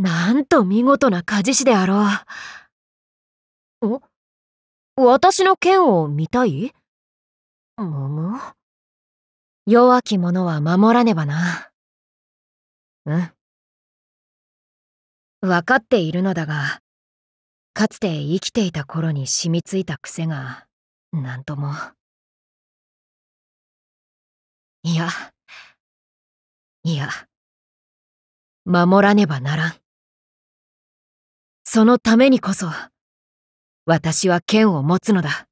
なんと見事な鍛冶師であろう。お私の剣を見たい桃？弱き者は守らねばな。うん。わかっているのだが、かつて生きていた頃に染みついた癖が、なんとも。いや、いや、守らねばならん。そのためにこそ、私は剣を持つのだ。